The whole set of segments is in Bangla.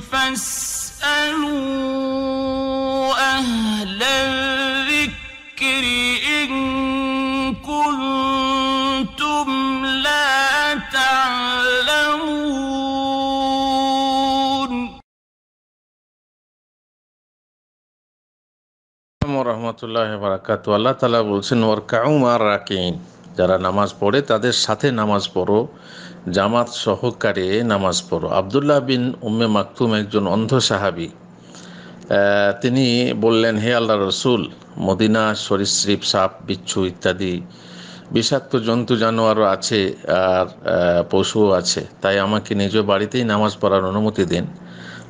فاسألوا أهل الذكر إن كنتم لا تعلمون ورحمة الله وبركاته الله تعالى বলছেন ওয়ারকাউ মার রাকিন যারা নামাজ পড়ে তাদের সাথে নামাজ পড়ো জামাত সহকারে নামাজ পড়ো আবদুল্লাহ বিন উম্মে মাকতুম একজন অন্ধ সাহাবি তিনি বললেন হে আল্লাহ রসুল মদিনা সরীসৃপ সাপ বিচ্ছু ইত্যাদি বিষাক্ত জন্তু জানোয়ারও আছে আর পশুও আছে তাই আমাকে নিজ বাড়িতেই নামাজ পড়ার অনুমতি দিন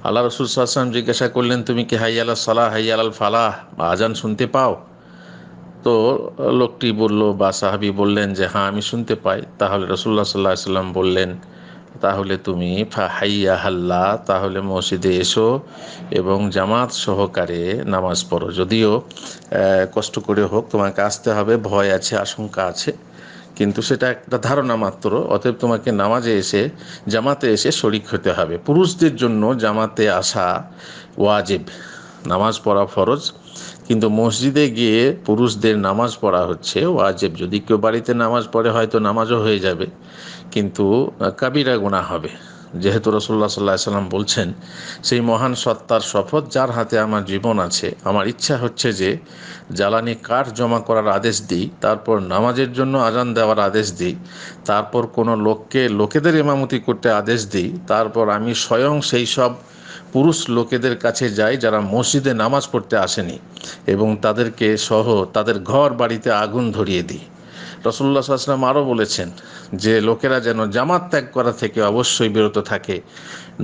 আল্লাহ রসুল সাহসাম জিজ্ঞাসা করলেন তুমি কি হাই সালাহ হাই আল ফালাহ আজান শুনতে পাও তো লোকটি বলল বা সাহাবি বললেন যে হ্যাঁ আমি শুনতে পাই তাহলে রসুল্লাহ সাল্লাহ সাল্লাম বললেন তাহলে তুমি ফা হাইয়া হাল্লা তাহলে মসজিদে এসো এবং জামাত সহকারে নামাজ পড়ো যদিও কষ্ট করে হোক তোমাকে আসতে হবে ভয় আছে আশঙ্কা আছে কিন্তু সেটা একটা ধারণা মাত্র অতএব তোমাকে নামাজে এসে জামাতে এসে শরিক হতে হবে পুরুষদের জন্য জামাতে আসা ওয়াজিব নামাজ পড়া ফরজ কিন্তু মসজিদে গিয়ে পুরুষদের নামাজ পড়া হচ্ছে ওয়াজেব যদি কেউ বাড়িতে নামাজ পড়ে হয়তো নামাজও হয়ে যাবে কিন্তু কাবিরা গোনা হবে যেহেতু রসুল্লাহ সাল্লাহ সাল্লাম বলছেন সেই মহান সত্তার শপথ যার হাতে আমার জীবন আছে আমার ইচ্ছা হচ্ছে যে জ্বালানি কাঠ জমা করার আদেশ দিই তারপর নামাজের জন্য আজান দেওয়ার আদেশ দিই তারপর কোনো লোককে লোকেদের ইমামতি করতে আদেশ দিই তারপর আমি স্বয়ং সেই সব পুরুষ লোকেদের কাছে যায় যারা মসজিদে নামাজ পড়তে আসেনি এবং তাদেরকে সহ তাদের ঘর বাড়িতে আগুন ধরিয়ে দিই রসুল্লা সাহসালাম আরও বলেছেন যে লোকেরা যেন জামাত ত্যাগ করা থেকে অবশ্যই বিরত থাকে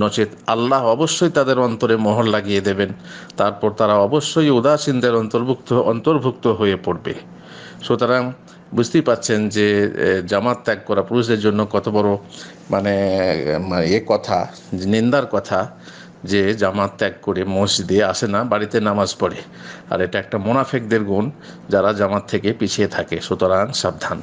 নচেত আল্লাহ অবশ্যই তাদের অন্তরে মোহর লাগিয়ে দেবেন তারপর তারা অবশ্যই উদাসীনদের অন্তর্ভুক্ত অন্তর্ভুক্ত হয়ে পড়বে সুতরাং বুঝতেই পাচ্ছেন যে জামাত ত্যাগ করা পুরুষদের জন্য কত বড় মানে এ কথা নিন্দার কথা যে জামাত ত্যাগ করে মসজিদে আসে না বাড়িতে নামাজ পড়ে আর এটা একটা মোনাফেকদের গুণ যারা জামাত থেকে পিছিয়ে থাকে সুতরাং সাবধান